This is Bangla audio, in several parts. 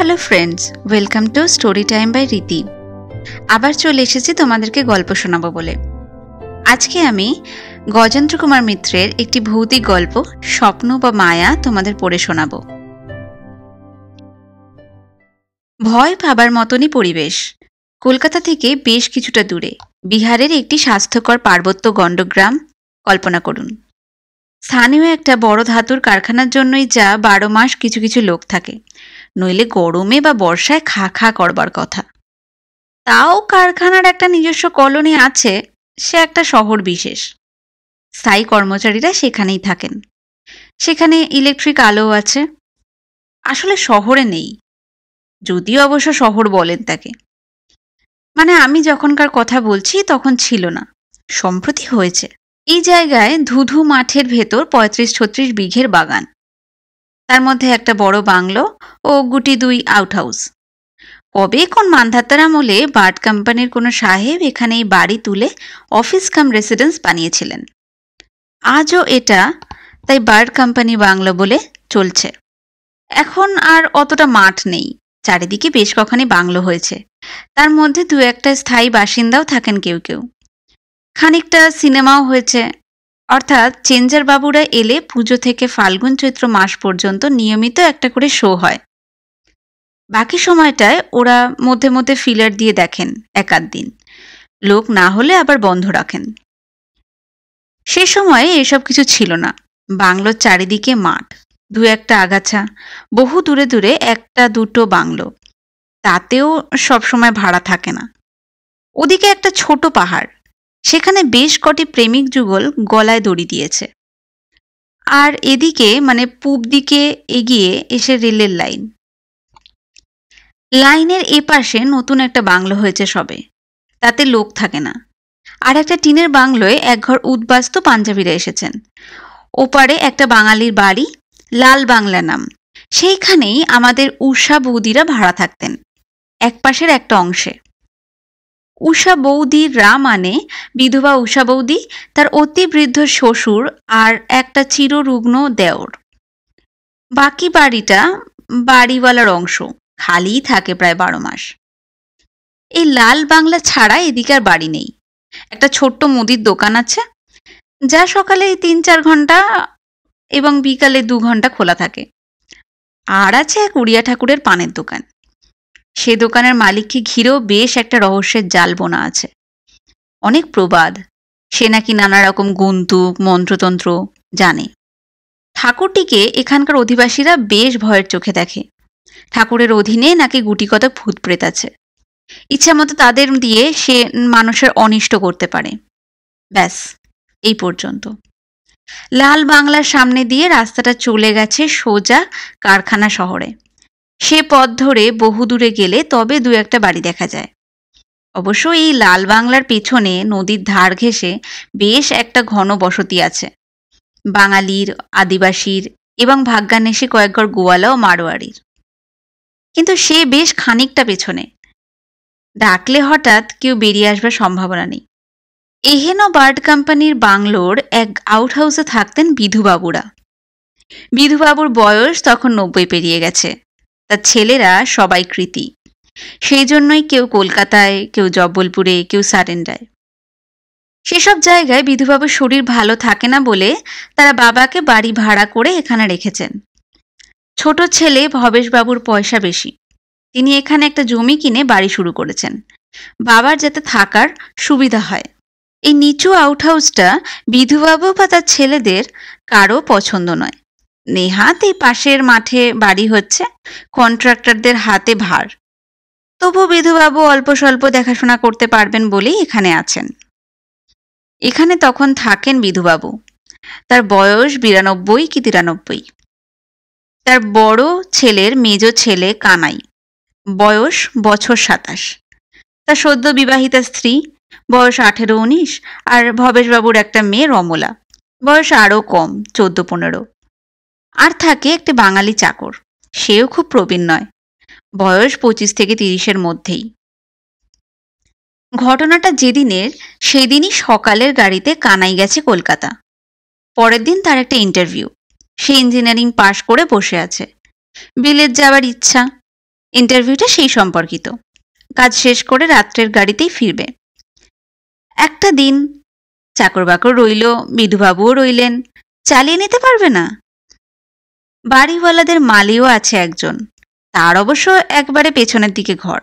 hello friends welcome to story time by Riti আবার চলে এসেছি তোমাদেরকে গল্প শোনাবো বলে আজকে আমি গজেন্দ্র কুমার মিত্রের একটি ভৌতিক গল্প স্বপ্ন বা মায়া তোমাদের পড়ে শোনাবো ভয় পাবার মতনই পরিবেশ কলকাতা থেকে বেশ কিছুটা দূরে বিহারের একটি স্বাস্থ্যকর পার্বত্য গণ্ডগ্রাম কল্পনা করুন স্থানীয় একটা বড় ধাতুর কারখানার জন্যই যা বারো মাস কিছু কিছু লোক থাকে নইলে গরমে বা বর্ষায় খা খা করবার কথা তাও কারখানার একটা নিজস্ব কলোনি আছে সে একটা শহর বিশেষ স্থায়ী কর্মচারীরা সেখানেই থাকেন সেখানে ইলেকট্রিক আলো আছে আসলে শহরে নেই যদিও অবশ্য শহর বলেন তাকে মানে আমি যখনকার কথা বলছি তখন ছিল না সম্প্রতি হয়েছে এই জায়গায় ধুধু মাঠের ভেতর পঁয়ত্রিশ ছত্রিশ বিঘের বাগান তার মধ্যে একটা বড় বাংলো ও গুটি দুই আউটহাউস কবে কোন মান্ধাতার আমলে বার্ড কোম্পানির কোনো সাহেব এখানে এই বাড়ি তুলে অফিস কাম রেসিডেন্স বানিয়েছিলেন আজও এটা তাই বার্ড কোম্পানি বাংলো বলে চলছে এখন আর অতটা মাঠ নেই চারিদিকে বেশ কখনই বাংলো হয়েছে তার মধ্যে দু একটা স্থায়ী বাসিন্দাও থাকেন কেউ কেউ খানিকটা সিনেমাও হয়েছে অর্থাৎ চেঞ্জার বাবুরা এলে পুজো থেকে ফাল্গুন চৈত্র মাস পর্যন্ত নিয়মিত একটা করে শো হয় বাকি সময়টায় ওরা মধ্যে মধ্যে ফিলার দিয়ে দেখেন একাধ দিন লোক না হলে আবার বন্ধ রাখেন সে সময়ে এসব কিছু ছিল না বাংলোর চারিদিকে মাঠ দু একটা আগাছা বহু দূরে দূরে একটা দুটো বাংলো তাতেও সবসময় ভাড়া থাকে না ওদিকে একটা ছোট পাহাড় সেখানে বেশ কটি প্রেমিক যুগল গলায় দড়ি দিয়েছে আর এদিকে মানে পূব দিকে এগিয়ে এসে রেলের লাইন লাইনের এপাশে নতুন একটা বাংলো হয়েছে সবে তাতে লোক থাকে না আর একটা টিনের বাংলোয় একঘর উদ্বাস্ত পাঞ্জাবিরা এসেছেন ওপারে একটা বাঙালির বাড়ি লাল বাংলা নাম সেইখানেই আমাদের উষা বৌদিরা ভাড়া থাকতেন একপাশের একটা অংশে উষা বৌদির রাম মানে বিধবা উষা বৌদি তার অতি বৃদ্ধ শ্বশুর আর একটা চিররুগ্ন দেওর বাকি বাড়িটা বাড়িওয়ালার অংশ খালি থাকে প্রায় বারো মাস এই লাল বাংলা ছাড়া এদিকে আর বাড়ি নেই একটা ছোট্ট মুদির দোকান আছে যা সকালে তিন চার ঘন্টা এবং বিকালে দু ঘন্টা খোলা থাকে আর আছে এক উড়িয়া ঠাকুরের পানের দোকান সে দোকানের মালিককে ঘিরেও বেশ একটা রহস্যের জাল বোনা আছে অনেক প্রবাদ সে নাকি নানা রকম গন্তু মন্ত্রতন্ত্র জানে ঠাকুরটিকে এখানকার অধিবাসীরা বেশ ভয়ের চোখে দেখে ঠাকুরের অধীনে নাকি গুটিকতক ভূত প্রেত আছে ইচ্ছামতো তাদের দিয়ে সে মানুষের অনিষ্ট করতে পারে ব্যাস এই পর্যন্ত লাল বাংলার সামনে দিয়ে রাস্তাটা চলে গেছে সোজা কারখানা শহরে সে পথ ধরে বহু দূরে গেলে তবে দু একটা বাড়ি দেখা যায় অবশ্য এই লাল বাংলার পেছনে নদীর ধার ঘেঁষে বেশ একটা ঘন বসতি আছে বাঙালির আদিবাসীর এবং ভাগ্যান্বেষী কয়েকঘর গোয়ালা ও মারোয়ারির কিন্তু সে বেশ খানিকটা পেছনে ডাকলে হঠাৎ কেউ বেরিয়ে আসবার সম্ভাবনা নেই এহেন বার্ড কোম্পানির বাংলোর এক আউটহাউসে থাকতেন বিধুবাবুরা বিধুবাবুর বয়স তখন নব্বই পেরিয়ে গেছে তার ছেলেরা সবাই কৃতি সেই জন্যই কেউ কলকাতায় কেউ জব্বলপুরে কেউ সারেন্ডায় সেসব জায়গায় বিধুবাবুর শরীর ভালো থাকে না বলে তারা বাবাকে বাড়ি ভাড়া করে এখানে রেখেছেন ছোট ছেলে ভবেশবাবুর পয়সা বেশি তিনি এখানে একটা জমি কিনে বাড়ি শুরু করেছেন বাবার যাতে থাকার সুবিধা হয় এই নিচু আউটহাউসটা বিধুবাবু বা তার ছেলেদের কারও পছন্দ নয় নেহাত এই পাশের মাঠে বাড়ি হচ্ছে কন্ট্রাক্টরদের হাতে ভার তবু বিধুবাবু অল্প স্বল্প দেখাশোনা করতে পারবেন বলেই এখানে আছেন এখানে তখন থাকেন বিধুবাবু তার বয়স বিরানব্বই কি তিরানব্বই তার বড় ছেলের মেজ ছেলে কানাই বয়স বছর সাতাশ তার সদ্য বিবাহিতা স্ত্রী বয়স আঠেরো উনিশ আর ভবেশবাবুর একটা মেয়ে রমলা বয়স আরও কম চোদ্দ পনেরো আর থাকে একটি বাঙালি চাকর সেও খুব প্রবীণ নয় বয়স পঁচিশ থেকে তিরিশের মধ্যেই ঘটনাটা যেদিনের সেদিনই সকালের গাড়িতে কানাই গেছে কলকাতা পরের দিন তার একটা ইন্টারভিউ সে ইঞ্জিনিয়ারিং পাশ করে বসে আছে বিলেত যাওয়ার ইচ্ছা ইন্টারভিউটা সেই সম্পর্কিত কাজ শেষ করে রাত্রের গাড়িতেই ফিরবে একটা দিন চাকর বাকর রইল বিধুবাবুও রইলেন চালিয়ে নিতে পারবে না বাড়িওয়ালাদের মালিও আছে একজন তার অবশ্য একবারে পেছনের দিকে ঘর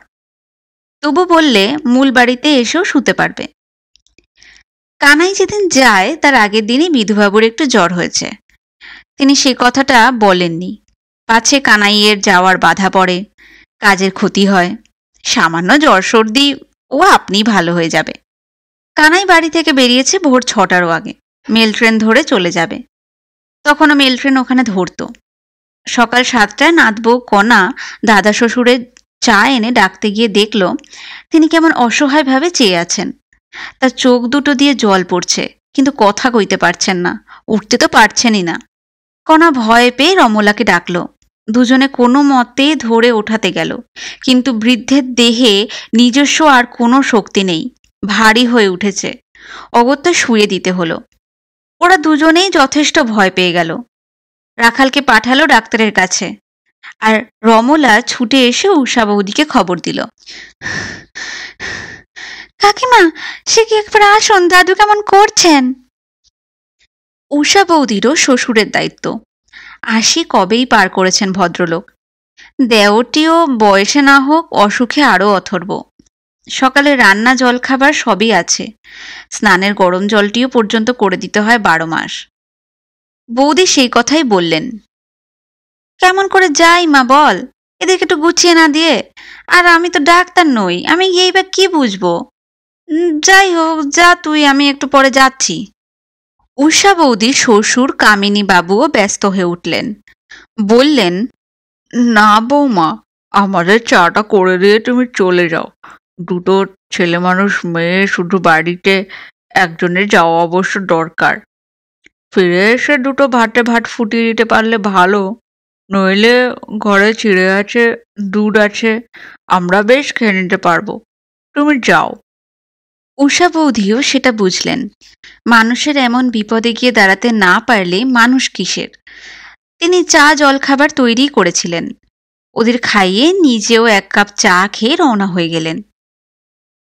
তবু বললে মূল বাড়িতে এসেও শুতে পারবে কানাই যেদিন যায় তার আগের দিনই বিধুবাবুর একটু জ্বর হয়েছে তিনি সে কথাটা বলেননি পাছে কানাইয়ের যাওয়ার বাধা পড়ে কাজের ক্ষতি হয় সামান্য জ্বর সর্দি ও আপনি ভালো হয়ে যাবে কানাই বাড়ি থেকে বেরিয়েছে ভোর ছটারও আগে মেল ট্রেন ধরে চলে যাবে তখনও মেল ট্রেন ওখানে ধরতো সকাল সাতটায় নাতবো কণা দাদা শ্বশুরের চা এনে ডাকতে গিয়ে দেখল তিনি কেমন অসহায়ভাবে চেয়ে আছেন তার চোখ দুটো দিয়ে জল পড়ছে কিন্তু কথা কইতে পারছেন না উঠতে তো পারছেনই না কণা ভয় পেয়ে রমলাকে ডাকল দুজনে কোনো মতে ধরে ওঠাতে গেল কিন্তু বৃদ্ধের দেহে নিজস্ব আর কোনো শক্তি নেই ভারী হয়ে উঠেছে অগত্যা শুয়ে দিতে হলো ওরা দুজনেই যথেষ্ট ভয় পেয়ে গেল রাখালকে পাঠালো ডাক্তারের কাছে আর রমলা ছুটে এসে উষা বৌদিকে খবর দিল কাকিমা সে কি একবার আসুন দাদু কেমন করছেন উষা বৌদিরও শ্বশুরের দায়িত্ব আশি কবেই পার করেছেন ভদ্রলোক দেওটিও বয়সে না হোক অসুখে আরও অথর্ব সকালে রান্না জলখাবার সবই আছে স্নানের গরম জলটিও পর্যন্ত করে দিতে হয় বারো মাস বৌদি সেই কথাই বললেন কেমন করে যাই মা বল এদেরকে একটু গুছিয়ে না দিয়ে আর আমি তো ডাক্তার নই আমি এই বা কি বুঝবো যাই হোক যা তুই আমি একটু পরে যাচ্ছি উষা বৌদি শ্বশুর কামিনী বাবুও ব্যস্ত হয়ে উঠলেন বললেন না বৌমা আমাদের চাটা করে দিয়ে তুমি চলে যাও দুটো ছেলে মানুষ মেয়ে শুধু বাড়িতে একজনের যাওয়া অবশ্য দরকার ফিরে এসে দুটো ভাতে ভাত ফুটিয়ে দিতে পারলে ভালো নইলে ঘরে চিড়ে আছে দুধ আছে আমরা বেশ খেয়ে নিতে পারবো তুমি যাও উষা বৌধিও সেটা বুঝলেন মানুষের এমন বিপদে গিয়ে দাঁড়াতে না পারলে মানুষ কিসের তিনি চা জলখাবার তৈরি করেছিলেন ওদের খাইয়ে নিজেও এক কাপ চা খেয়ে রওনা হয়ে গেলেন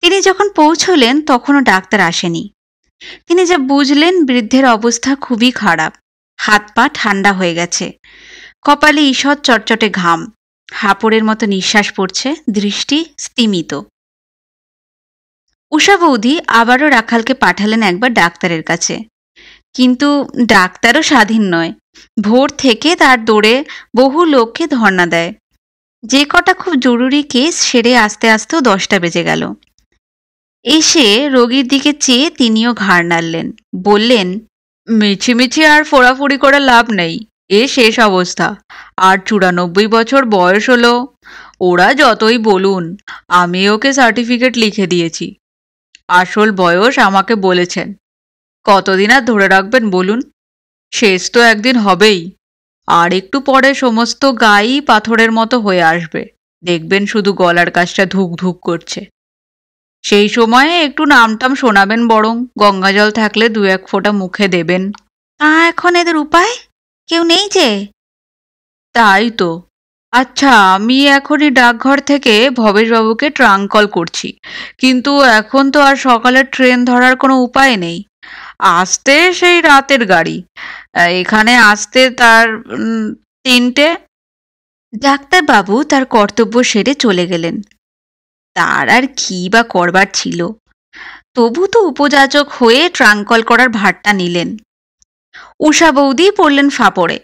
তিনি যখন পৌঁছলেন তখনও ডাক্তার আসেনি তিনি যা বুঝলেন বৃদ্ধের অবস্থা খুবই খারাপ হাত পা ঠান্ডা হয়ে গেছে কপালে ঈষৎ চটচটে ঘাম হাপড়ের মতো নিঃশ্বাস পড়ছে দৃষ্টি স্তিমিত উষা বৌদি আবারও রাখালকে পাঠালেন একবার ডাক্তারের কাছে কিন্তু ডাক্তারও স্বাধীন নয় ভোর থেকে তার দৌড়ে বহু লোককে ধর্ণা দেয় যে কটা খুব জরুরি কেস সেরে আস্তে আস্তেও দশটা বেজে গেল এসে রোগীর দিকে চেয়ে তিনিও ঘাড় নাড়লেন বললেন মিছিমিছি আর ফোড়াফুড়ি করে লাভ নেই এ শেষ অবস্থা আর চুরানব্বই বছর বয়স হলো ওরা যতই বলুন আমি ওকে সার্টিফিকেট লিখে দিয়েছি আসল বয়স আমাকে বলেছেন কতদিন আর ধরে রাখবেন বলুন শেষ তো একদিন হবেই আর একটু পরে সমস্ত গায়েই পাথরের মতো হয়ে আসবে দেখবেন শুধু গলার কাজটা ধুক ধুক করছে সেই সময়ে একটু নামটাম শোনাবেন বরং গঙ্গা জল থাকলে দু এক ফোঁটা মুখে দেবেন তা এখন এদের উপায় কেউ নেই যে তাই তো আচ্ছা আমি এখনই ডাকঘর থেকে ভবেশবাবুকে ট্রাঙ্ক কল করছি কিন্তু এখন তো আর সকালে ট্রেন ধরার কোনো উপায় নেই আসতে সেই রাতের গাড়ি এখানে আসতে তার তিনটে ডাক্তারবাবু তার কর্তব্য সেরে চলে গেলেন তার আর কি বা করবার ছিল তবু তো উপযাচক হয়ে ট্রাঙ্কল করার ভারটা নিলেন উষা বৌদি পড়লেন ফাপড়ে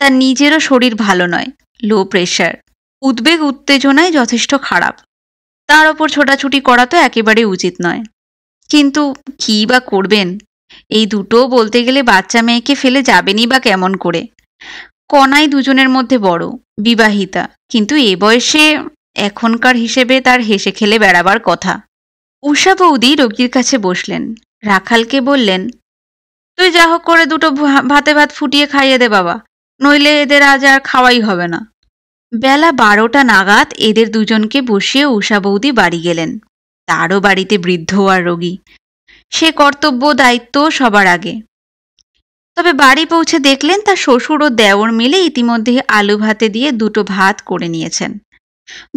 তার নিজেরও শরীর ভালো নয় লো প্রেশার উদ্বেগ উত্তেজনায় যথেষ্ট খারাপ তার ওপর ছোটাছুটি করা তো একেবারে উচিত নয় কিন্তু কি বা করবেন এই দুটো বলতে গেলে বাচ্চা মেয়েকে ফেলে যাবেনই বা কেমন করে কনাই দুজনের মধ্যে বড় বিবাহিতা কিন্তু এ বয়সে এখনকার হিসেবে তার হেসে খেলে বেড়াবার কথা উষা বৌদি রোগীর কাছে বসলেন রাখালকে বললেন তুই যা হোক করে দুটো ভাতে ভাত ফুটিয়ে খাইয়ে দে বাবা নইলে এদের আজ আর খাওয়াই হবে না বেলা বারোটা নাগাদ এদের দুজনকে বসিয়ে উষা বৌদি বাড়ি গেলেন তারও বাড়িতে বৃদ্ধ আর রোগী সে কর্তব্য দায়িত্ব সবার আগে তবে বাড়ি পৌঁছে দেখলেন তার শ্বশুর ও দেওর মিলে ইতিমধ্যে আলু ভাতে দিয়ে দুটো ভাত করে নিয়েছেন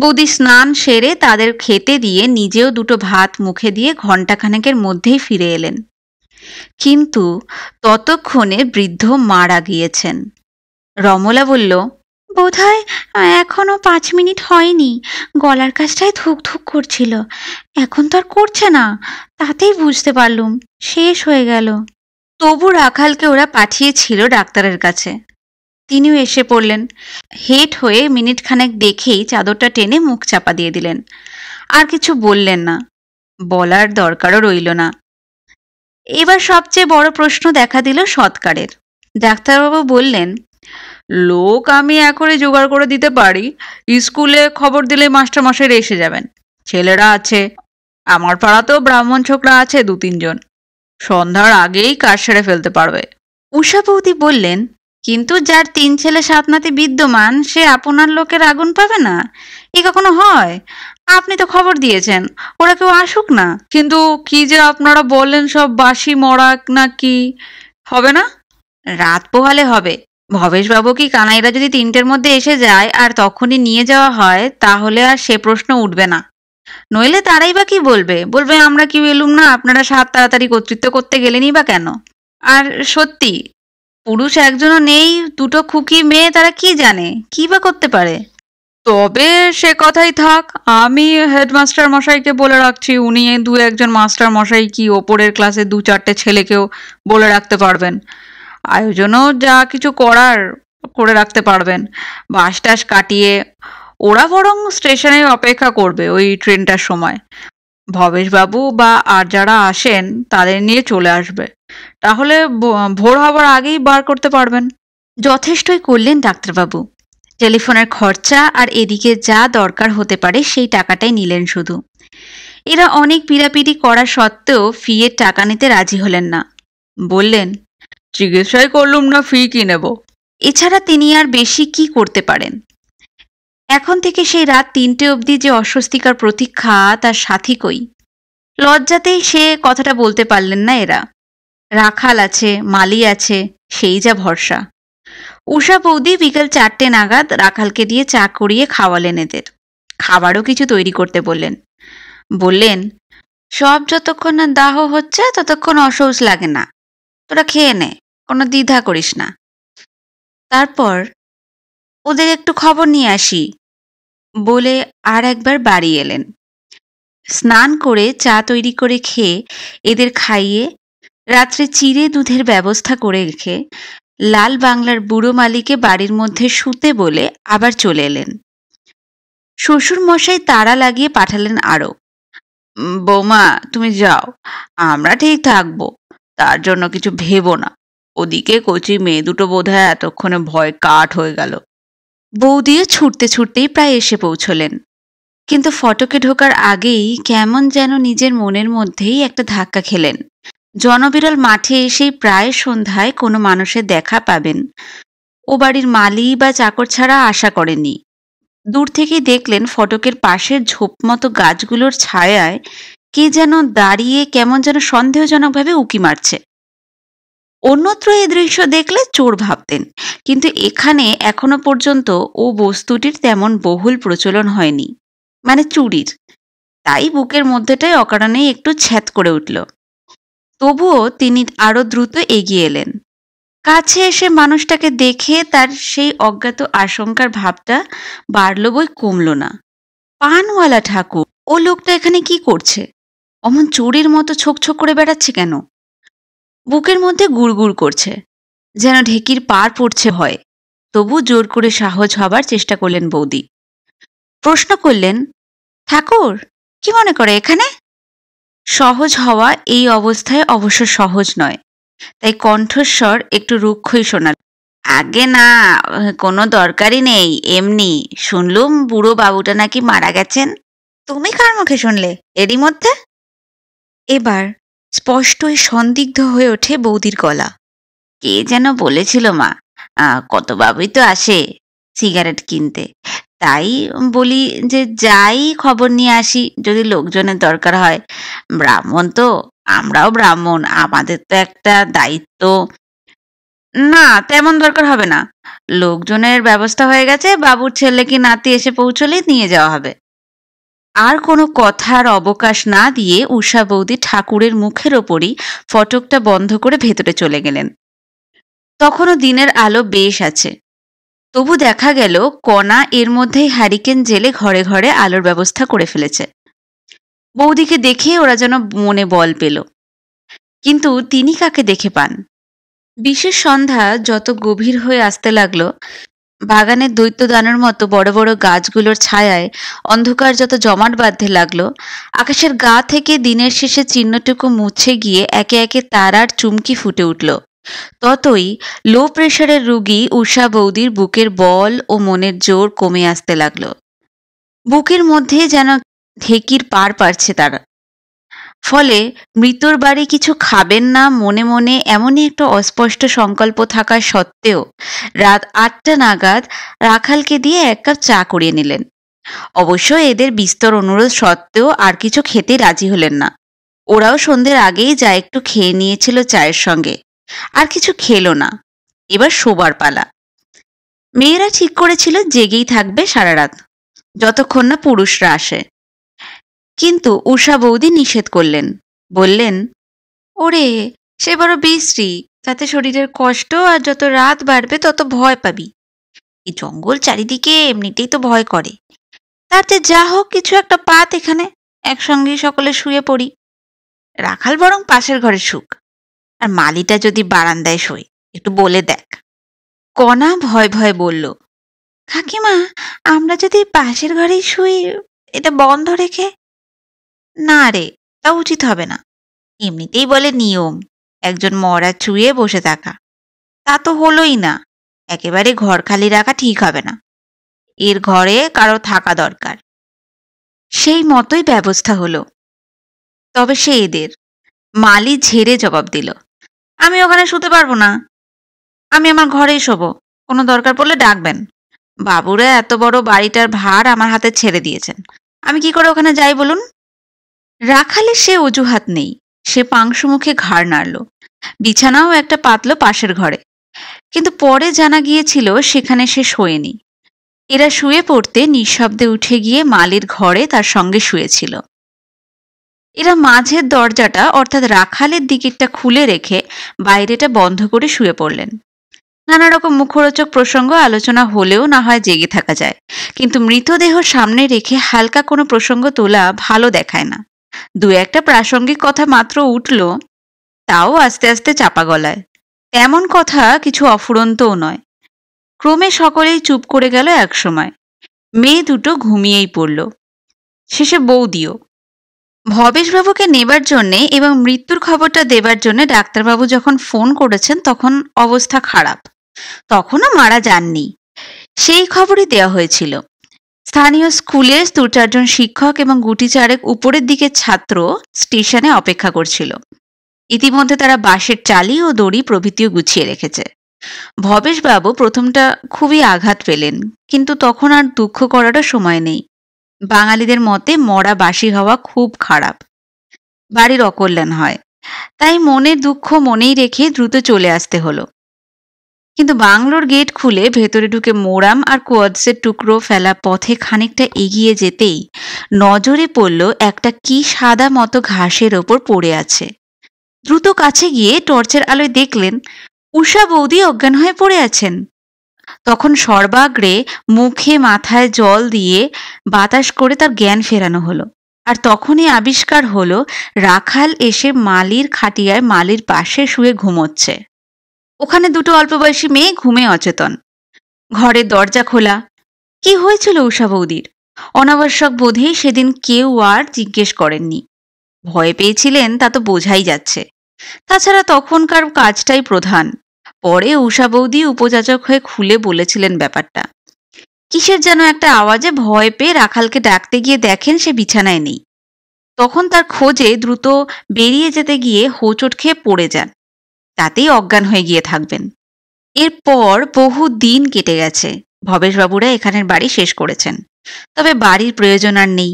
বৌদি স্নান সেরে তাদের খেতে দিয়ে নিজেও দুটো ভাত মুখে দিয়ে ঘণ্টাখানেকের মধ্যেই ফিরে এলেন কিন্তু ততক্ষণে বৃদ্ধ মারা গিয়েছেন রমলা বলল হয় এখনও পাঁচ মিনিট হয়নি গলার কাজটায় ধুক ধুক করছিল এখন তো আর করছে না তাতেই বুঝতে পারলুম শেষ হয়ে গেল তবু রাখালকে ওরা পাঠিয়েছিল ডাক্তারের কাছে তিনিও এসে পড়লেন হেট হয়ে মিনিট খানেক দেখেই চাদরটা টেনে মুখ চাপা দিয়ে দিলেন আর কিছু বললেন না বলার দরকারও রইল না এবার সবচেয়ে বড় প্রশ্ন দেখা দিল সৎকারের ডাক্তারবাবু বললেন লোক আমি এখনই জোগাড় করে দিতে পারি স্কুলে খবর দিলে মাস্টারমশাই এসে যাবেন ছেলেরা আছে আমার পাড়াতেও ব্রাহ্মণ ছোকরা আছে দু তিনজন সন্ধ্যার আগেই কাজ সেরে ফেলতে পারবে উষা বললেন কিন্তু যার তিন ছেলে সাত নাতি বিদ্যমান সে আপনার লোকের আগুন পাবে না এ কখনো হয় আপনি তো খবর দিয়েছেন ওরা কেউ আসুক না কিন্তু কি যে আপনারা বলেন সব বাসি মরাক না কি হবে না রাত পোহালে হবে ভবেশবাবু কি কানাইরা যদি তিনটের মধ্যে এসে যায় আর তখনই নিয়ে যাওয়া হয় তাহলে আর সে প্রশ্ন উঠবে না নইলে তারাই বা কি বলবে বলবে আমরা কি এলুম না আপনারা সাত তাড়াতাড়ি কর্তৃত্ব করতে গেলেনি বা কেন আর সত্যি পুরুষ একজনও নেই দুটো খুকি মেয়ে তারা কি জানে কি বা করতে পারে তবে সে কথাই থাক আমি হেডমাস্টার মশাইকে বলে রাখছি উনি দু একজন মাস্টার মশাই কি ওপরের ক্লাসে দু চারটে ছেলেকেও বলে রাখতে পারবেন আয়োজনও যা কিছু করার করে রাখতে পারবেন বাস টাস কাটিয়ে ওরা বরং স্টেশনে অপেক্ষা করবে ওই ট্রেনটার সময় ভবেশবাবু বা আর যারা আসেন তাদের নিয়ে চলে আসবে তাহলে ভোর হবার আগেই বার করতে পারবেন যথেষ্টই করলেন ডাক্তারবাবু টেলিফোনের খরচা আর এদিকে যা দরকার হতে পারে সেই টাকাটাই নিলেন শুধু এরা অনেক পিড়াপিড়ি করা সত্ত্বেও ফিয়ের টাকা নিতে রাজি হলেন না বললেন চিকিৎসাই করলুম না ফি কি নেব এছাড়া তিনি আর বেশি কি করতে পারেন এখন থেকে সেই রাত তিনটে অবধি যে অস্বস্তিকর প্রতীক্ষা তার সাথী কই লজ্জাতেই সে কথাটা বলতে পারলেন না এরা রাখাল আছে মালি আছে সেই যা ভরসা উষা বৌদি বিকেল চারটে নাগাদ রাখালকে দিয়ে চা করিয়ে খাওয়ালেন এদের খাবারও কিছু তৈরি করতে বললেন বললেন সব যতক্ষণ না দাহ হচ্ছে ততক্ষণ অসহজ লাগে না তোরা খেয়ে নে কোনো দ্বিধা করিস না তারপর ওদের একটু খবর নিয়ে আসি বলে আর একবার বাড়ি এলেন স্নান করে চা তৈরি করে খেয়ে এদের খাইয়ে রাত্রে চিড়ে দুধের ব্যবস্থা করে রেখে লাল বাংলার বুড়ো মালিকে বাড়ির মধ্যে শুতে বলে আবার চলে এলেন শ্বশুর মশাই তাড়া লাগিয়ে পাঠালেন আরও বৌমা তুমি যাও আমরা ঠিক থাকবো তার জন্য কিছু ভেবো না ওদিকে কচি মেয়ে দুটো বোধহয় এতক্ষণে ভয় কাঠ হয়ে গেল বৌদিও ছুটতে ছুটতেই প্রায় এসে পৌঁছলেন কিন্তু ফটকে ঢোকার আগেই কেমন যেন নিজের মনের মধ্যেই একটা ধাক্কা খেলেন জনবিরল মাঠে এসেই প্রায় সন্ধ্যায় কোনো মানুষের দেখা পাবেন ও বাড়ির মালি বা চাকর ছাড়া আশা করেনি দূর থেকেই দেখলেন ফটকের পাশের ঝোপমতো গাছগুলোর ছায়ায় কে যেন দাঁড়িয়ে কেমন যেন সন্দেহজনকভাবে উকি মারছে অন্যত্র এই দৃশ্য দেখলে চোর ভাবতেন কিন্তু এখানে এখনো পর্যন্ত ও বস্তুটির তেমন বহুল প্রচলন হয়নি মানে চুরির তাই বুকের মধ্যেটাই অকারণে একটু ছ্যাত করে উঠল তবুও তিনি আরও দ্রুত এগিয়ে এলেন কাছে এসে মানুষটাকে দেখে তার সেই অজ্ঞাত আশঙ্কার ভাবটা বাড়ল বই কমল না পানওয়ালা ঠাকুর ও লোকটা এখানে কি করছে অমন চোরের মতো ছোক ছোক করে বেড়াচ্ছে কেন বুকের মধ্যে গুড়গুড় করছে যেন ঢেকির পার পড়ছে হয় তবু জোর করে সাহস হবার চেষ্টা করলেন বৌদি প্রশ্ন করলেন ঠাকুর কি মনে করে এখানে সহজ হওয়া এই অবস্থায় অবশ্য সহজ নয় তাই কণ্ঠস্বর একটু রুক্ষই শোনাল আগে না কোনো দরকারই নেই এমনি শুনলুম বুড়ো বাবুটা নাকি মারা গেছেন তুমি কার মুখে শুনলে এরই মধ্যে এবার স্পষ্টই সন্দিগ্ধ হয়ে ওঠে বৌদির গলা কে যেন বলেছিল মা কত বাবুই তো আসে সিগারেট কিনতে তাই বলি যে যাই খবর নিয়ে আসি যদি লোকজনের দরকার হয় ব্রাহ্মণ তো আমরাও ব্রাহ্মণ আমাদের তো একটা দায়িত্ব না তেমন দরকার হবে না লোকজনের ব্যবস্থা হয়ে গেছে বাবুর ছেলে কি নাতি এসে পৌঁছলেই নিয়ে যাওয়া হবে আর কোনো কথার অবকাশ না দিয়ে উষা বৌদি ঠাকুরের মুখের ওপরই ফটকটা বন্ধ করে ভেতরে চলে গেলেন তখনও দিনের আলো বেশ আছে তবু দেখা গেল কণা এর মধ্যেই হ্যারিকেন জেলে ঘরে ঘরে আলোর ব্যবস্থা করে ফেলেছে বৌদিকে দেখে ওরা যেন মনে বল পেল কিন্তু তিনি কাকে দেখে পান বিশেষ সন্ধ্যা যত গভীর হয়ে আসতে লাগলো বাগানের দৈত্য দানের মতো বড় বড় গাছগুলোর ছায়ায় অন্ধকার যত জমাট বাঁধতে লাগলো আকাশের গা থেকে দিনের শেষে চিহ্নটুকু মুছে গিয়ে একে একে তারার চুমকি ফুটে উঠল ততই লো প্রেশারের রুগী উষা বৌদির বুকের বল ও মনের জোর কমে আসতে লাগলো বুকের মধ্যে যেন ঢেকির পার পারছে তারা ফলে মৃতর বাড়ি কিছু খাবেন না মনে মনে এমনই একটা অস্পষ্ট সংকল্প থাকা সত্ত্বেও রাত আটটা নাগাদ রাখালকে দিয়ে এক কাপ চা করিয়ে নিলেন অবশ্য এদের বিস্তর অনুরোধ সত্ত্বেও আর কিছু খেতে রাজি হলেন না ওরাও সন্ধ্যের আগেই যা একটু খেয়ে নিয়েছিল চায়ের সঙ্গে আর কিছু খেলো না এবার শোবার পালা মেয়েরা ঠিক করেছিল জেগেই থাকবে সারা রাত যতক্ষণ না পুরুষরা আসে কিন্তু উষা বৌদি নিষেধ করলেন বললেন ওরে সে বড় বিশ্রী তাতে শরীরের কষ্ট আর যত রাত বাড়বে তত ভয় পাবি এই জঙ্গল চারিদিকে এমনিতেই তো ভয় করে তার যে যা হোক কিছু একটা পাত এখানে একসঙ্গে সকলে শুয়ে পড়ি রাখাল বরং পাশের ঘরে শুক আর মালিটা যদি বারান্দায় শোয় একটু বলে দেখ কণা ভয় ভয় বলল কাকিমা আমরা যদি পাশের ঘরেই শুই এটা বন্ধ রেখে না রে তা উচিত হবে না এমনিতেই বলে নিয়ম একজন মরা ছুঁয়ে বসে থাকা তা তো হলোই না একেবারে ঘর খালি রাখা ঠিক হবে না এর ঘরে কারো থাকা দরকার সেই মতোই ব্যবস্থা হলো তবে সে এদের মালি ঝেড়ে জবাব দিল আমি ওখানে শুতে পারবো না আমি আমার ঘরেই শোবো কোনো দরকার পড়লে ডাকবেন বাবুরা এত বড় বাড়িটার ভার আমার হাতে ছেড়ে দিয়েছেন আমি কি করে ওখানে যাই বলুন রাখালে সে অজুহাত নেই সে পাংশুমুখে ঘাড় নাড়ল বিছানাও একটা পাতল পাশের ঘরে কিন্তু পরে জানা গিয়েছিল সেখানে সে শোয়েনি এরা শুয়ে পড়তে নিঃশব্দে উঠে গিয়ে মালির ঘরে তার সঙ্গে শুয়েছিল এরা মাঝের দরজাটা অর্থাৎ রাখালের দিকেরটা খুলে রেখে বাইরেটা বন্ধ করে শুয়ে পড়লেন নানা রকম মুখরোচক প্রসঙ্গ আলোচনা হলেও না হয় জেগে থাকা যায় কিন্তু মৃতদেহ সামনে রেখে হালকা কোনো প্রসঙ্গ তোলা ভালো দেখায় না দু একটা প্রাসঙ্গিক কথা মাত্র উঠল তাও আস্তে আস্তে চাপা গলায় এমন কথা কিছু অফুরন্তও নয় ক্রমে সকলেই চুপ করে গেল একসময় মেয়ে দুটো ঘুমিয়েই পড়ল শেষে বৌদিও ভবেশবাবুকে নেবার জন্যে এবং মৃত্যুর খবরটা দেবার জন্যে ডাক্তারবাবু যখন ফোন করেছেন তখন অবস্থা খারাপ তখনও মারা যাননি সেই খবরই দেওয়া হয়েছিল স্থানীয় স্কুলে দু চারজন শিক্ষক এবং গুটি চারেক উপরের দিকে ছাত্র স্টেশনে অপেক্ষা করছিল ইতিমধ্যে তারা বাঁশের চালি ও দড়ি প্রভৃতিও গুছিয়ে রেখেছে ভবেশবাবু প্রথমটা খুবই আঘাত পেলেন কিন্তু তখন আর দুঃখ করারও সময় নেই বাঙালিদের মতে মরা বাসি হওয়া খুব খারাপ বাড়ির অকল্যাণ হয় তাই মনের দুঃখ মনেই রেখে দ্রুত চলে আসতে হলো কিন্তু বাংলোর গেট খুলে ভেতরে ঢুকে মোরাম আর কোয়াদসের টুকরো ফেলা পথে খানিকটা এগিয়ে যেতেই নজরে পড়ল একটা কি সাদা মতো ঘাসের ওপর পড়ে আছে দ্রুত কাছে গিয়ে টর্চের আলোয় দেখলেন উষা বৌদি অজ্ঞান হয়ে পড়ে আছেন তখন সর্বাগ্রে মুখে মাথায় জল দিয়ে বাতাস করে তার জ্ঞান ফেরানো হলো আর তখনই আবিষ্কার হলো রাখাল এসে মালির খাটিয়ায় মালির পাশে শুয়ে ঘুমোচ্ছে ওখানে দুটো অল্পবয়সী মেয়ে ঘুমে অচেতন ঘরের দরজা খোলা কি হয়েছিল উষা বৌদির অনাবশ্যক বোধে সেদিন কেউ আর জিজ্ঞেস করেননি ভয় পেয়েছিলেন তা তো বোঝাই যাচ্ছে তাছাড়া তখনকার কাজটাই প্রধান পরে উষা বৌদি উপযাচক হয়ে খুলে বলেছিলেন ব্যাপারটা কিসের যেন একটা আওয়াজে ভয় পেয়ে রাখালকে ডাকতে গিয়ে দেখেন সে বিছানায় নেই তখন তার খোঁজে দ্রুত বেরিয়ে যেতে গিয়ে হোঁচট খেয়ে পড়ে যান তাতেই অজ্ঞান হয়ে গিয়ে থাকবেন এরপর বহু দিন কেটে গেছে ভবেশবাবুরা এখানের বাড়ি শেষ করেছেন তবে বাড়ির প্রয়োজন আর নেই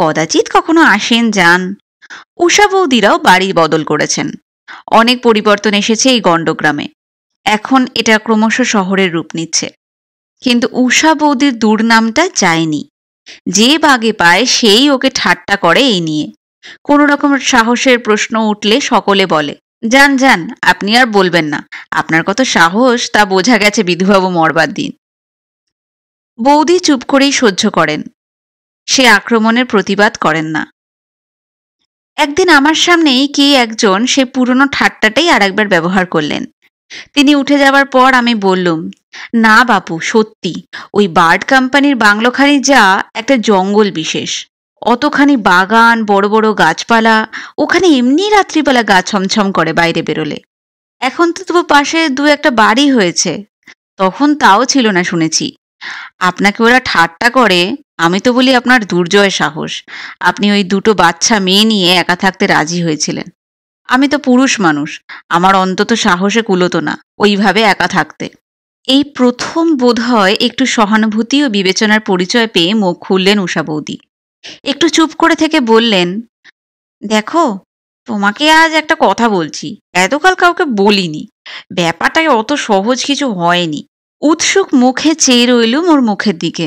কদাচিৎ কখনো আসেন যান উষা বৌদিরাও বাড়ি বদল করেছেন অনেক পরিবর্তন এসেছে এই গণ্ডগ্রামে এখন এটা ক্রমশ শহরের রূপ নিচ্ছে কিন্তু উষা বৌদির দুর্নামটা যায়নি যে বাগে পায় সেই ওকে ঠাট্টা করে এই নিয়ে কোনো রকম সাহসের প্রশ্ন উঠলে সকলে বলে যান যান আপনি আর বলবেন না আপনার কত সাহস তা বোঝা গেছে বিধুবাবু মরবার দিন বৌদি চুপ করেই সহ্য করেন সে আক্রমণের প্রতিবাদ করেন না একদিন আমার সামনেই কে একজন সে পুরনো ঠাট্টাটাই আর একবার ব্যবহার করলেন তিনি উঠে যাওয়ার পর আমি বললুম না বাপু সত্যি ওই বার্ড কোম্পানির বাংলোখানি যা একটা জঙ্গল বিশেষ অতখানি বাগান বড় বড় গাছপালা ওখানে এমনি রাত্রিবেলা গা ছমছম করে বাইরে বেরোলে এখন তো তবু পাশে দু একটা বাড়ি হয়েছে তখন তাও ছিল না শুনেছি আপনাকে ওরা ঠাট্টা করে আমি তো বলি আপনার দুর্জয় সাহস আপনি ওই দুটো বাচ্চা মেয়ে নিয়ে একা থাকতে রাজি হয়েছিলেন আমি তো পুরুষ মানুষ আমার অন্তত সাহসে কুলোতো না ওইভাবে একা থাকতে এই প্রথম বোধ হয় একটু সহানুভূতি ও বিবেচনার পরিচয় পেয়ে মুখ খুললেন উষা বৌদি একটু চুপ করে থেকে বললেন দেখো তোমাকে আজ একটা কথা বলছি এতকাল কাউকে বলিনি ব্যাপারটাকে অত সহজ কিছু হয়নি উৎসুক মুখে চেয়ে রইলুম ওর মুখের দিকে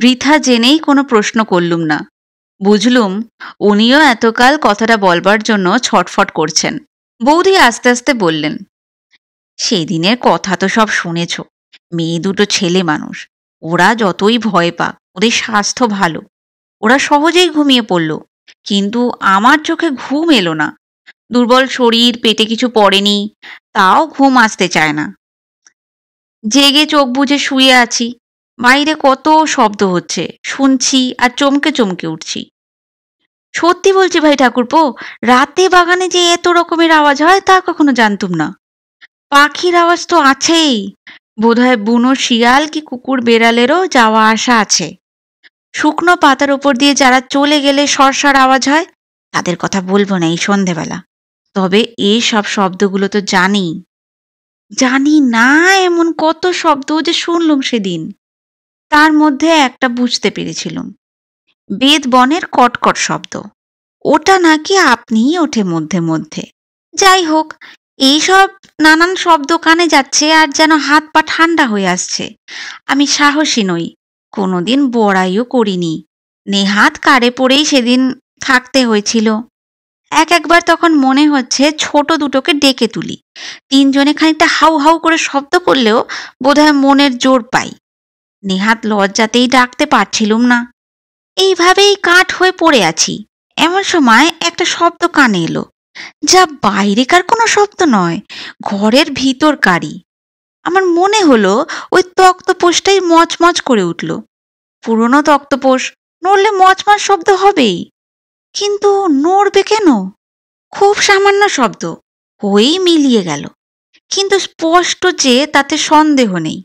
বৃথা জেনেই কোনো প্রশ্ন করলুম না বুঝলুম উনিও এতকাল কথাটা বলবার জন্য ছটফট করছেন বৌদি আস্তে আস্তে বললেন সেদিনের কথা তো সব শুনেছ মেয়ে দুটো ছেলে মানুষ ওরা যতই ভয় পাক ওদের স্বাস্থ্য ভালো ওরা সহজেই ঘুমিয়ে পড়ল কিন্তু আমার চোখে ঘুম এলো না দুর্বল শরীর পেটে কিছু পড়েনি তাও ঘুম আসতে চায় না জেগে চোখ বুঝে শুয়ে আছি বাইরে কত শব্দ হচ্ছে শুনছি আর চমকে চমকে উঠছি সত্যি বলছি ভাই ঠাকুরপো রাতে বাগানে যে এত রকমের আওয়াজ হয় তা কখনো জানতুম না পাখির আওয়াজ তো আছেই বোধহয় বুনো শিয়াল কি কুকুর বেড়ালেরও যাওয়া আসা আছে শুকনো পাতার উপর দিয়ে যারা চলে গেলে সরসার আওয়াজ হয় তাদের কথা বলবো না এই সন্ধেবেলা তবে এই সব শব্দগুলো তো জানি জানি না এমন কত শব্দ যে শুনলুম সেদিন তার মধ্যে একটা বুঝতে পেরেছিলুম বেদ বনের কটকট শব্দ ওটা নাকি আপনিই ওঠে মধ্যে মধ্যে যাই হোক এইসব নানান শব্দ কানে যাচ্ছে আর যেন হাত পা ঠান্ডা হয়ে আসছে আমি সাহসী নই কোনোদিন বড়াইও করিনি নেহাত কারে পড়েই সেদিন থাকতে হয়েছিল এক একবার তখন মনে হচ্ছে ছোট দুটোকে ডেকে তুলি তিনজনে খানিকটা হাউ হাউ করে শব্দ করলেও বোধহয় মনের জোর পাই নেহাত লজ্জাতেই ডাকতে পারছিলুম না এইভাবেই কাঠ হয়ে পড়ে আছি এমন সময় একটা শব্দ কানে এলো যা বাইরেকার কোনো শব্দ নয় ঘরের ভিতরকারই আমার মনে হলো ওই তক্তপোষটাই মচমচ করে উঠল পুরনো তক্তপোষ নড়লে মচমচ শব্দ হবেই কিন্তু নড়বে কেন খুব সামান্য শব্দ হয়েই মিলিয়ে গেল কিন্তু স্পষ্ট যে তাতে সন্দেহ নেই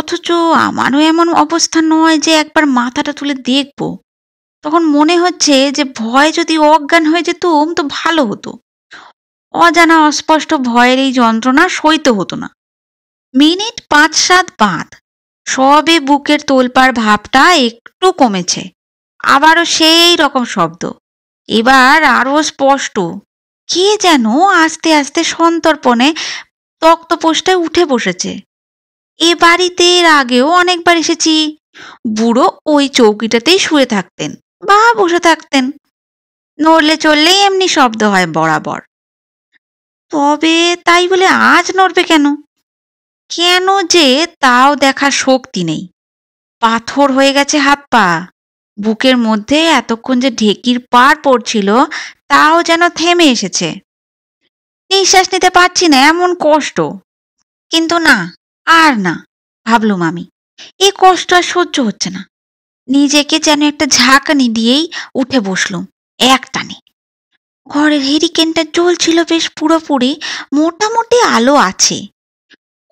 অথচ আমারও এমন অবস্থা নয় যে একবার মাথাটা তুলে দেখব তখন মনে হচ্ছে যে ভয় যদি অজ্ঞান হয়ে যেতুম তো ভালো হতো অজানা অস্পষ্ট ভয়ের এই যন্ত্রণা সইতে হতো না মিনিট পাঁচ সাত বাঁধ সবে বুকের তোলপার ভাবটা একটু কমেছে আবারও সেই রকম শব্দ এবার আরও স্পষ্ট কে যেন আস্তে আস্তে সন্তর্পণে তক্তপোষটায় উঠে বসেছে এ বাড়িতে এর আগেও অনেকবার এসেছি বুড়ো ওই চৌকিটাতেই শুয়ে থাকতেন বা বসে থাকতেন নড়লে চললেই এমনি শব্দ হয় বরাবর তবে তাই বলে আজ নড়বে কেন কেন যে তাও দেখার শক্তি নেই পাথর হয়ে গেছে হাত পা বুকের মধ্যে এতক্ষণ যে ঢেকির পার পড়ছিল তাও যেন থেমে এসেছে নিঃশ্বাস নিতে পারছি না এমন কষ্ট কিন্তু না আর না ভাবলুম আমি এ কষ্ট আর সহ্য হচ্ছে না নিজেকে যেন একটা ঝাঁকানি দিয়েই উঠে বসলুম একটানে ঘরের হেরিকেনটা জ্বলছিল বেশ পুরোপুরি মোটামুটি আলো আছে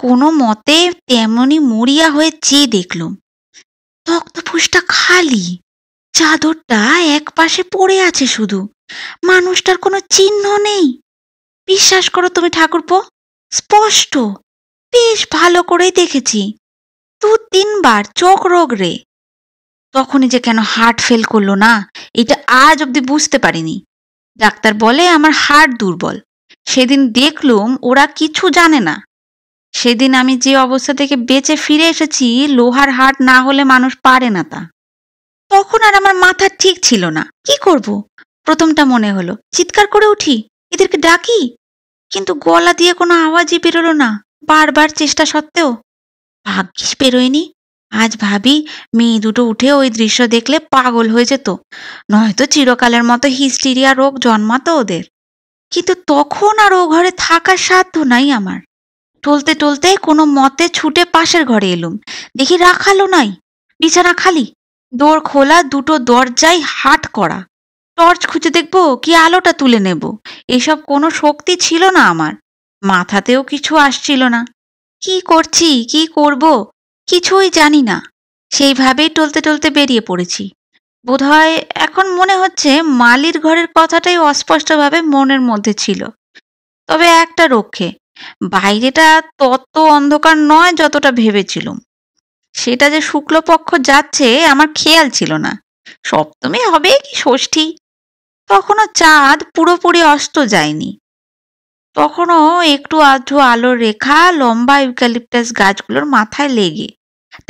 কোনো মতে তেমনি মরিয়া হয়ে চেয়ে দেখলুম তক্তপুষটা খালি চাদরটা এক পাশে পড়ে আছে শুধু মানুষটার কোনো চিহ্ন নেই বিশ্বাস করো তুমি ঠাকুরপো স্পষ্ট বেশ ভালো করেই দেখেছি দু তিনবার চোখ রে তখনই যে কেন হার্ট ফেল করলো না এটা আজ অব্দি বুঝতে পারিনি ডাক্তার বলে আমার হার্ট দুর্বল সেদিন দেখলুম ওরা কিছু জানে না সেদিন আমি যে অবস্থা থেকে বেঁচে ফিরে এসেছি লোহার হাট না হলে মানুষ পারে না তা তখন আর আমার মাথা ঠিক ছিল না কি করব প্রথমটা মনে হলো চিৎকার করে উঠি এদেরকে ডাকি কিন্তু গলা দিয়ে কোনো আওয়াজই বেরোলো না বারবার চেষ্টা সত্ত্বেও ভাগ্যিস বেরোয়নি আজ ভাবি মেয়ে দুটো উঠে ওই দৃশ্য দেখলে পাগল হয়ে যেত নয়তো চিরকালের মতো হিস্টিরিয়া রোগ জন্মাতো ওদের কিন্তু তখন আর ও ঘরে থাকার সাধ্য নাই আমার টলতে টলতে কোনো মতে ছুটে পাশের ঘরে এলুম দেখি রাখালো নাই বিছানা খালি দোর খোলা দুটো দরজায় হাট করা টর্চ খুঁজে দেখবো কি আলোটা তুলে নেব এসব কোনো শক্তি ছিল না আমার মাথাতেও কিছু আসছিল না কি করছি কি করব কিছুই জানি না সেইভাবেই টলতে টলতে বেরিয়ে পড়েছি বোধহয় এখন মনে হচ্ছে মালির ঘরের কথাটাই অস্পষ্টভাবে মনের মধ্যে ছিল তবে একটা রক্ষে বাইরেটা তত অন্ধকার নয় যতটা ভেবেছিলুম সেটা যে শুক্লপক্ষ যাচ্ছে আমার খেয়াল ছিল না সপ্তমী হবে কি ষষ্ঠী তখনও চাঁদ পুরোপুরি অস্ত যায়নি তখনও একটু আধ আলোর রেখা লম্বা ইউক্যালিপটাস গাছগুলোর মাথায় লেগে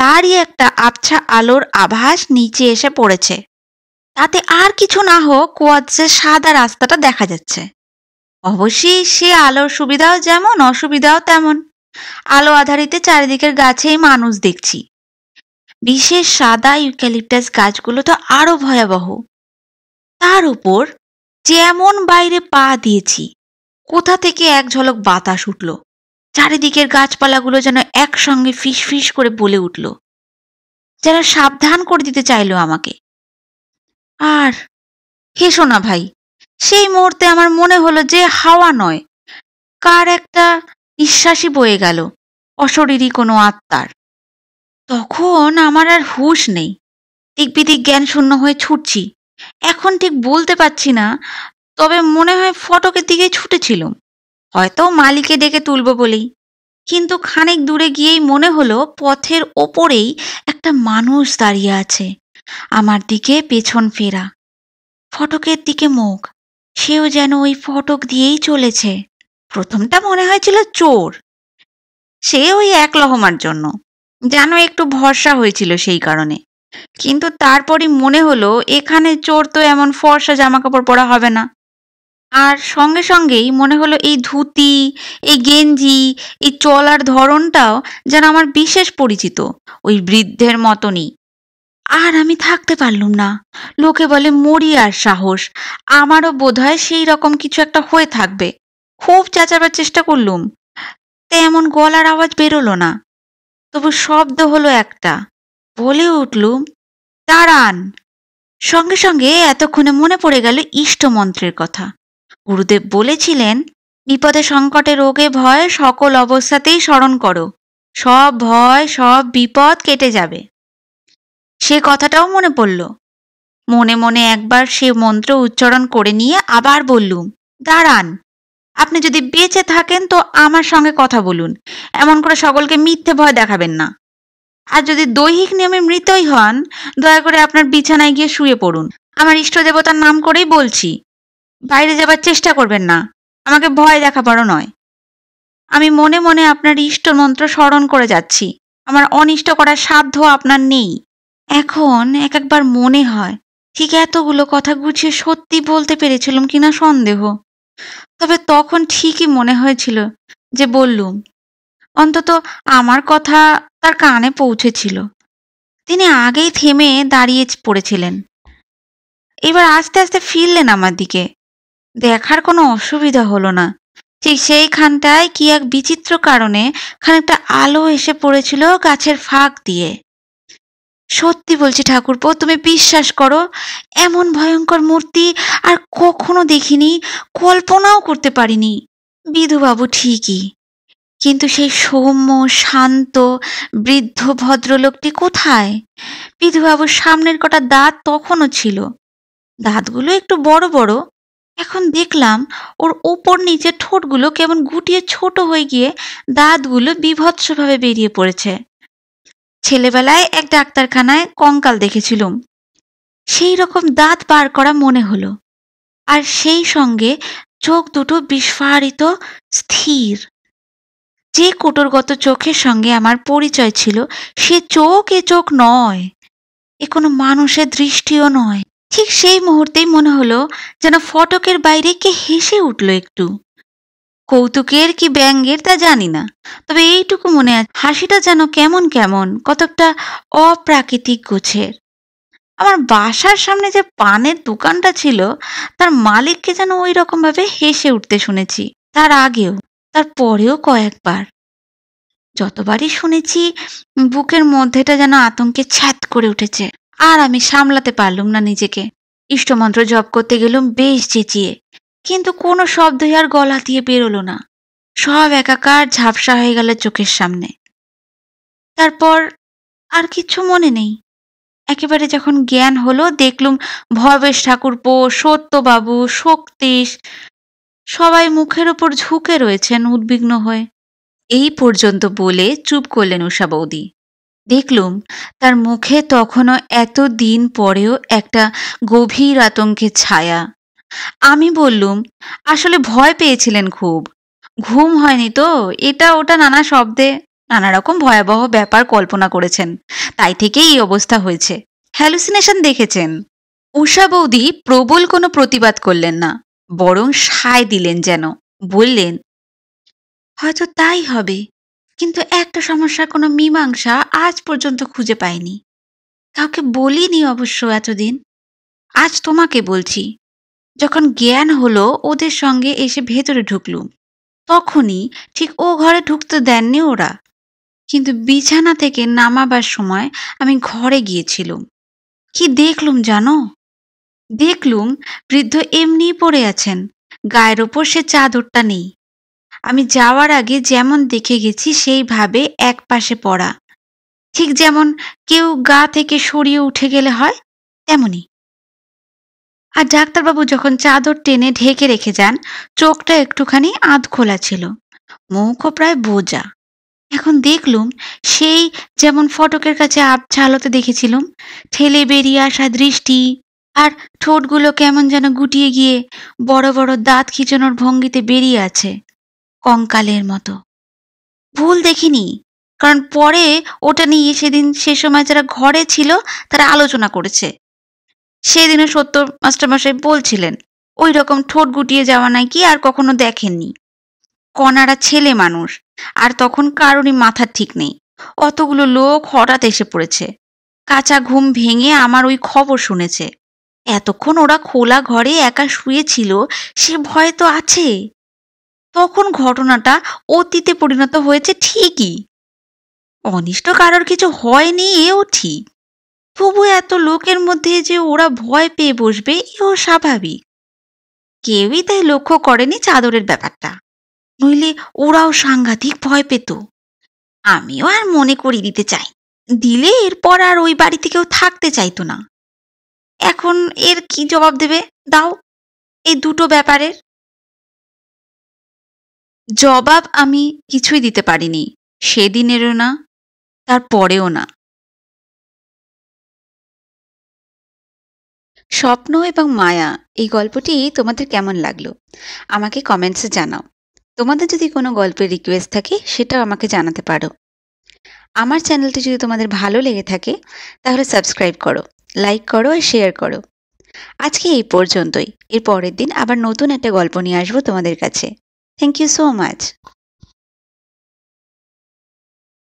তারই একটা আবছা আলোর আভাস নিচে এসে পড়েছে তাতে আর কিছু না হোক কুয়াচ্ছে সাদা রাস্তাটা দেখা যাচ্ছে অবশ্যই সে আলোর সুবিধাও যেমন অসুবিধাও তেমন আলো আধারিতে চারিদিকের গাছেই মানুষ দেখছি বিশেষ সাদা ইউক্যালিপটাস গাছগুলো তো আরো ভয়াবহ তার উপর যেমন বাইরে পা দিয়েছি কোথা থেকে এক ঝলক বাতাস উঠল চারিদিকের গাছপালাগুলো যেন একসঙ্গে ফিসফিস করে বলে উঠল যারা সাবধান করে দিতে চাইল আমাকে আর হেসো না ভাই সেই মুহূর্তে আমার মনে হলো যে হাওয়া নয় কার একটা নিঃশ্বাসই বয়ে গেল অশরীরই কোনো আত্মার তখন আমার আর হুশ নেই দিকবিদিক জ্ঞান শূন্য হয়ে ছুটছি এখন ঠিক বলতে পারছি না তবে মনে হয় ফটকের দিকে ছুটেছিল হয়তো মালিকে ডেকে তুলব বলেই কিন্তু খানিক দূরে গিয়েই মনে হলো পথের ওপরেই একটা মানুষ দাঁড়িয়ে আছে আমার দিকে পেছন ফেরা ফটকের দিকে মুখ সেও যেন ওই ফটক দিয়েই চলেছে প্রথমটা মনে হয়েছিল চোর সে ওই এক লহমার জন্য যেন একটু ভরসা হয়েছিল সেই কারণে কিন্তু তারপরই মনে হলো এখানে চোর তো এমন ফর্সা জামা কাপড় পরা হবে না আর সঙ্গে সঙ্গেই মনে হলো এই ধুতি এই গেঞ্জি এই চলার ধরনটাও যেন আমার বিশেষ পরিচিত ওই বৃদ্ধের মতনই আর আমি থাকতে পারলুম না লোকে বলে মরি আর সাহস আমারও বোধ হয় সেই রকম কিছু একটা হয়ে থাকবে খুব চেঁচাবার চেষ্টা করলুম তেমন গলার আওয়াজ বেরোলো না তবু শব্দ হলো একটা বলে উঠলুম দাঁড়ান সঙ্গে সঙ্গে এতক্ষণে মনে পড়ে গেল ইষ্টমন্ত্রের কথা গুরুদেব বলেছিলেন বিপদে সংকটে রোগে ভয় সকল অবস্থাতেই স্মরণ করো সব ভয় সব বিপদ কেটে যাবে সে কথাটাও মনে পড়ল মনে মনে একবার সে মন্ত্র উচ্চারণ করে নিয়ে আবার বললুম দাঁড়ান আপনি যদি বেঁচে থাকেন তো আমার সঙ্গে কথা বলুন এমন করে সকলকে মিথ্যে ভয় দেখাবেন না আর যদি দৈহিক নিয়মে মৃতই হন দয়া করে আপনার বিছানায় গিয়ে শুয়ে পড়ুন আমার ইষ্ট দেবতার নাম করেই বলছি বাইরে যাবার চেষ্টা করবেন না আমাকে ভয় দেখাবারও নয় আমি মনে মনে আপনার ইষ্ট মন্ত্র স্মরণ করে যাচ্ছি আমার অনিষ্ট করার সাধ্য আপনার নেই এখন এক একবার মনে হয় ঠিক এতগুলো কথা গুছিয়ে সত্যি বলতে পেরেছিলাম কিনা সন্দেহ তবে তখন ঠিকই মনে হয়েছিল যে বললুম অন্তত আমার কথা তার কানে পৌঁছেছিল তিনি আগেই থেমে দাঁড়িয়ে পড়েছিলেন এবার আস্তে আস্তে ফিরলেন আমার দিকে দেখার কোনো অসুবিধা হলো না ঠিক সেইখানটায় কি এক বিচিত্র কারণে খানিকটা আলো এসে পড়েছিল গাছের ফাঁক দিয়ে সত্যি বলছি ঠাকুরপো তুমি বিশ্বাস করো এমন ভয়ঙ্কর মূর্তি আর কখনো দেখিনি কল্পনাও করতে পারিনি বিধুবাবু ঠিকই কিন্তু সেই সৌম্য শান্ত বৃদ্ধ ভদ্রলোকটি কোথায় বিধুবাবুর সামনের কটা দাঁত তখনও ছিল দাঁতগুলো একটু বড় বড় এখন দেখলাম ওর ওপর নিচে ঠোঁটগুলো কেমন গুটিয়ে ছোট হয়ে গিয়ে দাঁতগুলো বিভৎসভাবে বেরিয়ে পড়েছে ছেলেবেলায় এক ডাক্তারখানায় কঙ্কাল দেখেছিলুম সেই রকম দাঁত বার করা মনে হলো আর সেই সঙ্গে চোখ দুটো বিস্ফারিত স্থির যে কোটরগত চোখের সঙ্গে আমার পরিচয় ছিল সে চোখ এ চোখ নয় এ কোনো মানুষের দৃষ্টিও নয় ঠিক সেই মুহূর্তেই মনে হলো যেন ফটকের বাইরে কে হেসে উঠল একটু কৌতুকের কি ব্যঙ্গের তা জানি না তবে এইটুকু মনে আছে হাসিটা যেন কেমন কেমন কতকটা অপ্রাকৃতিক গোছের আমার বাসার সামনে যে পানের দোকানটা ছিল তার মালিককে যেন ওই রকমভাবে হেসে উঠতে শুনেছি তার আগেও তার পরেও কয়েকবার যতবারই শুনেছি বুকের মধ্যেটা যেন আতঙ্কে ছ্যাত করে উঠেছে আর আমি সামলাতে পারলুম না নিজেকে ইষ্টমন্ত্র জপ করতে গেলুম বেশ চেঁচিয়ে কিন্তু কোনো শব্দই আর গলা দিয়ে বেরোলো না সব একাকার ঝাপসা হয়ে গেল চোখের সামনে তারপর আর কিছু মনে নেই একেবারে যখন জ্ঞান হলো দেখলুম ভবেশ ঠাকুরপো সত্যবাবু শক্তিশ সবাই মুখের ওপর ঝুঁকে রয়েছেন উদ্বিগ্ন হয়ে এই পর্যন্ত বলে চুপ করলেন উষা বৌদি দেখলুম তার মুখে তখনও এত দিন পরেও একটা গভীর আতঙ্কের ছায়া আমি বললুম আসলে ভয় পেয়েছিলেন খুব ঘুম হয়নি তো এটা ওটা নানা শব্দে নানা রকম ভয়াবহ ব্যাপার কল্পনা করেছেন তাই থেকে এই অবস্থা হয়েছে হ্যালুসিনেশন দেখেছেন উষা বৌদি প্রবল কোনো প্রতিবাদ করলেন না বরং সায় দিলেন যেন বললেন হয়তো তাই হবে কিন্তু একটা সমস্যার কোনো মীমাংসা আজ পর্যন্ত খুঁজে পাইনি কাউকে বলিনি অবশ্য এতদিন আজ তোমাকে বলছি যখন জ্ঞান হলো ওদের সঙ্গে এসে ভেতরে ঢুকলুম তখনই ঠিক ও ঘরে ঢুকতে দেননি ওরা কিন্তু বিছানা থেকে নামাবার সময় আমি ঘরে গিয়েছিলুম কি দেখলুম জানো দেখলুম বৃদ্ধ এমনি পড়ে আছেন গায়ের ওপর সে চাদরটা নেই আমি যাওয়ার আগে যেমন দেখে গেছি সেইভাবে এক পাশে পড়া ঠিক যেমন কেউ গা থেকে সরিয়ে উঠে গেলে হয় তেমনি আর ডাক্তারবাবু যখন চাদর টেনে ঢেকে রেখে যান চোখটা একটুখানি আধ খোলা ছিল মুখও প্রায় বোঝা এখন দেখলুম সেই যেমন ফটকের কাছে আবছা আলোতে দেখেছিলুম ঠেলে বেরিয়ে আসা দৃষ্টি আর ঠোঁটগুলো কেমন যেন গুটিয়ে গিয়ে বড় বড় দাঁত খিচানোর ভঙ্গিতে বেরিয়ে আছে কঙ্কালের মতো ভুল দেখিনি কারণ পরে ওটা নিয়ে সেদিন সে সময় যারা ঘরে ছিল তারা আলোচনা করেছে সেদিনও সত্য মাস্টারমশাই বলছিলেন ওই রকম ঠোঁট গুটিয়ে যাওয়া নাই কি আর কখনো দেখেননি কনারা ছেলে মানুষ আর তখন কারোরই মাথা ঠিক নেই অতগুলো লোক হঠাৎ এসে পড়েছে কাঁচা ঘুম ভেঙে আমার ওই খবর শুনেছে এতক্ষণ ওরা খোলা ঘরে একা শুয়েছিল সে ভয় তো আছে তখন ঘটনাটা অতীতে পরিণত হয়েছে ঠিকই অনিষ্ট কারোর কিছু হয়নি এও ঠিক তবু এত লোকের মধ্যে যে ওরা ভয় পেয়ে বসবে এও স্বাভাবিক কেউই তাই লক্ষ্য করেনি চাদরের ব্যাপারটা নইলে ওরাও সাংঘাতিক ভয় পেত আমিও আর মনে করিয়ে দিতে চাই দিলে এরপর আর ওই বাড়িতে কেউ থাকতে চাইতো না এখন এর কি জবাব দেবে দাও এই দুটো ব্যাপারের জবাব আমি কিছুই দিতে পারিনি সেদিনেরও না তার পরেও না স্বপ্ন এবং মায়া এই গল্পটি তোমাদের কেমন লাগলো আমাকে কমেন্টসে জানাও তোমাদের যদি কোনো গল্পের রিকোয়েস্ট থাকে সেটাও আমাকে জানাতে পারো আমার চ্যানেলটি যদি তোমাদের ভালো লেগে থাকে তাহলে সাবস্ক্রাইব করো লাইক করো আর শেয়ার করো আজকে এই পর্যন্তই এর পরের দিন আবার নতুন একটা গল্প নিয়ে আসবো তোমাদের কাছে থ্যাংক ইউ সো মাচ